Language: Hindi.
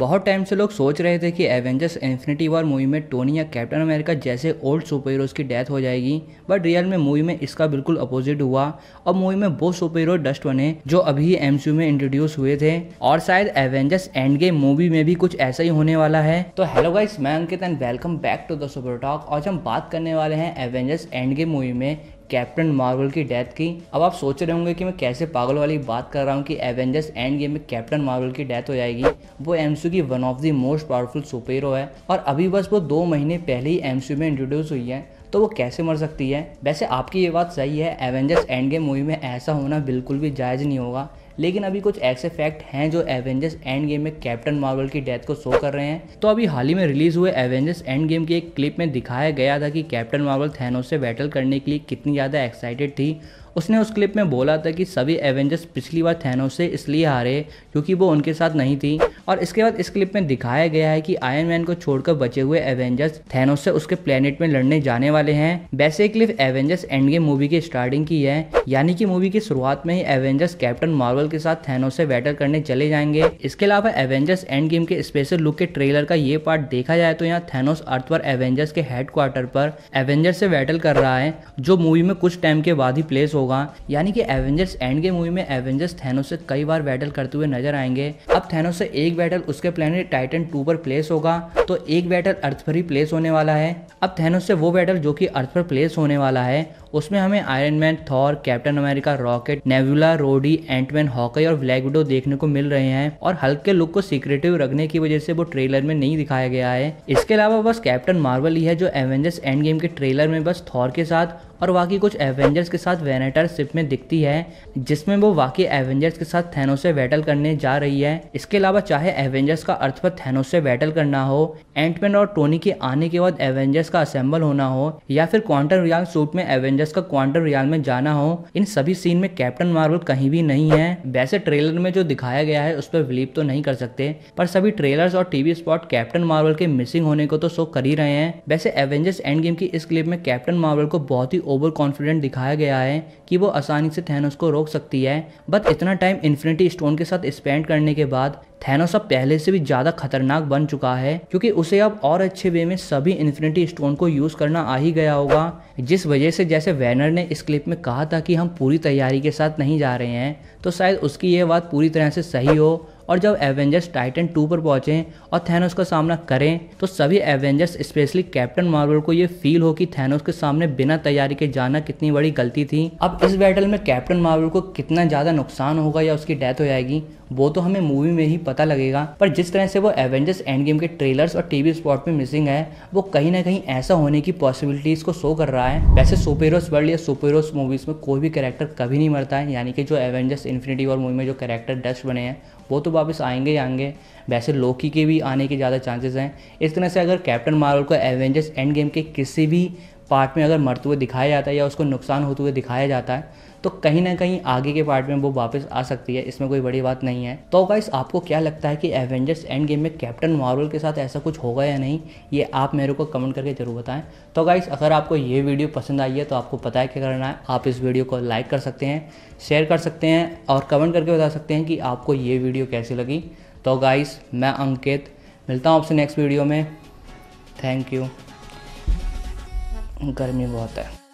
बहुत टाइम से लोग सोच रहे थे कि एवेंजर्स इन्फिनिटी वॉर मूवी में टोनी या कैप्टन अमेरिका जैसे ओल्ड सुपर हीरोज़ की डेथ हो जाएगी बट रियल में मूवी में इसका बिल्कुल अपोजिट हुआ और मूवी में वो सुपर हीरो डस्ट बने जो अभी एम में इंट्रोड्यूस हुए थे और शायद एवेंजर्स एंड गेम मूवी में भी कुछ ऐसा ही होने वाला है तो हेलो गाइस मैं Ankit and welcome back to the Super Talk आज हम बात करने वाले हैं एवेंजर्स एंड गेम मूवी में कैप्टन मार्वल की डेथ की अब आप सोच रहे होंगे कि मैं कैसे पागल वाली बात कर रहा हूँ कि एवेंजर्स एंड गेम में कैप्टन मार्वल की डेथ हो जाएगी वो एम की one of the most powerful super hero है और अभी बस वो दो महीने पहले ही एम में इंट्रोड्यूस हुई है तो वो कैसे मर सकती है वैसे आपकी ये बात सही है एवेंजर्स एंड गेम मूवी में ऐसा होना बिल्कुल भी जायज़ नहीं होगा लेकिन अभी कुछ ऐसे फैक्ट हैं जो एवेंजर्स एंड गेम में कैप्टन मार्वल की डेथ को शो कर रहे हैं तो अभी हाल ही में रिलीज हुए एवेंजर्स एंड गेम की एक क्लिप में दिखाया गया था कि कैप्टन मार्वल थैनो से बैटल करने के लिए कितनी ज़्यादा एक्साइटेड थी उसने उस क्लिप में बोला था कि सभी एवेंजर्स पिछली बार थैनोस से इसलिए हारे क्योंकि वो उनके साथ नहीं थी और इसके बाद इस क्लिप में दिखाया गया है कि आयरन मैन को छोड़कर बचे हुए एवेंजर्स थैनोस से उसके प्लेनेट में लड़ने जाने वाले हैं वैसे clip Avengers Endgame movie की स्टार्टिंग की है यानी कि मूवी की शुरुआत में ही एवेंजर्स कैप्टन मार्वल के साथ थैनोस से बैटल करने चले जाएंगे इसके अलावा एवेंजर्स एंड गेम के स्पेशल लुक के ट्रेलर का ये पार्ट देखा जाए तो यहाँ थैनोस अर्थ पर एवेंजर्स के हेडक्वार्टर पर एवेंजर्स से बैटल कर रहा है जो मूवी में कुछ टाइम के बाद ही प्लेस होगा यानी कि एवेंजर्स एंड के मूवी में एवेंजर्स थैनो से कई बार बैटल करते हुए नजर आएंगे अब थैनो से एक बैटल उसके प्लेनेट टाइटन टू पर प्लेस होगा तो एक बैटल अर्थ पर ही प्लेस होने वाला है अब थैनो से वो बैटल जो कि अर्थ पर प्लेस होने वाला है उसमें हमें Iron Man Thor Captain America Rocket Nebula Rhodey Ant Man Hawkeye और ब्लैक विडो देखने को मिल रहे हैं और हल्के लुक को सीक्रेटिव रखने की वजह से वो ट्रेलर में नहीं दिखाया गया है इसके अलावा बस कैप्टन मार्वल ही है जो एवेंजर्स एंड गेम के ट्रेलर में बस थॉर के साथ और बाकी कुछ एवेंजर्स के साथ वेनेटर शिप में दिखती है जिसमें वो वाकई एवेंजर्स के साथ थैनो से बैटल करने जा रही है इसके अलावा चाहे एवेंजर्स का अर्थ पर थैनो से बैटल करना हो एंटमैन और टोनी के आने के बाद एवेंजर्स का असेंबल होना हो या फिर क्वांटम रियांग सूट में एवेंजर्स एवेंजर्स का क्वांटम रियाल में जाना हो इन सभी सीन में कैप्टन मार्वल कहीं भी नहीं है वैसे ट्रेलर में जो दिखाया गया है उस पर बिलीव तो नहीं कर सकते पर सभी ट्रेलर्स और टीवी स्पॉट कैप्टन मार्वल के मिसिंग होने को तो शो कर ही रहे हैं वैसे एवेंजर्स एंड गेम की इस क्लिप में कैप्टन मार्वल को बहुत ही ओवर कॉन्फिडेंट दिखाया गया है कि वो आसानी से थे को रोक सकती है बट इतना टाइम इन्फिनिटी स्टोन के साथ स्पेंड करने के बाद थैनोस अब पहले से भी ज़्यादा खतरनाक बन चुका है क्योंकि उसे अब और अच्छे वे में सभी इन्फिनिटी स्टोन को यूज़ करना आ ही गया होगा जिस वजह से जैसे वैनर ने इस क्लिप में कहा था कि हम पूरी तैयारी के साथ नहीं जा रहे हैं तो शायद उसकी ये बात पूरी तरह से सही हो और जब एवेंजर्स टाइटन टू पर पहुंचे और थैनोस का सामना करें तो सभी एवेंजर्स स्पेशली कैप्टन मार्वल को ये फील हो कि थैनोस के सामने बिना तैयारी के जाना कितनी बड़ी गलती थी अब इस बैटल में कैप्टन मार्वल को कितना ज़्यादा नुकसान होगा या उसकी डेथ हो जाएगी वो तो हमें मूवी में ही पता लगेगा पर जिस तरह से वो एवेंजर्स एंड गेम के ट्रेलर्स और टीवी स्पॉट में मिसिंग है वो कहीं ना कहीं ऐसा होने की पॉसिबिलिटीज़ को शो कर रहा है वैसे सुपेरोस वर्ल्ड या सुपेरोस मूवीज़ में कोई भी कैरेक्टर कभी नहीं मरता है यानी कि जो एवेंजर्स इन्फिनिटी वॉर मूवी में जो कैरेक्टर डस्ट बने हैं वो तो वापस आएंगे ही आएंगे वैसे लोकी के भी आने के ज़्यादा चांसेस हैं इस तरह से अगर कैप्टन मार्वल को एवेंजर्स एंड गेम के किसी भी पार्ट में अगर मरते हुए दिखाया जाता है या उसको नुकसान होते हुए दिखाया जाता है तो कहीं ना कहीं आगे के पार्ट में वो वापस आ सकती है इसमें कोई बड़ी बात नहीं है तो गाइस आपको क्या लगता है कि एवेंजर्स एंड गेम में कैप्टन मार्वल के साथ ऐसा कुछ होगा या नहीं ये आप मेरे को कमेंट करके जरूर बताएं तो गाइस अगर आपको ये वीडियो पसंद आई है तो आपको पता है क्या करना है आप इस वीडियो को लाइक कर सकते हैं शेयर कर सकते हैं और कमेंट करके बता सकते हैं कि आपको ये वीडियो कैसी लगी तो गाइस मैं अंकित मिलता हूँ आपसे नेक्स्ट वीडियो में थैंक यू गर्मी बहुत है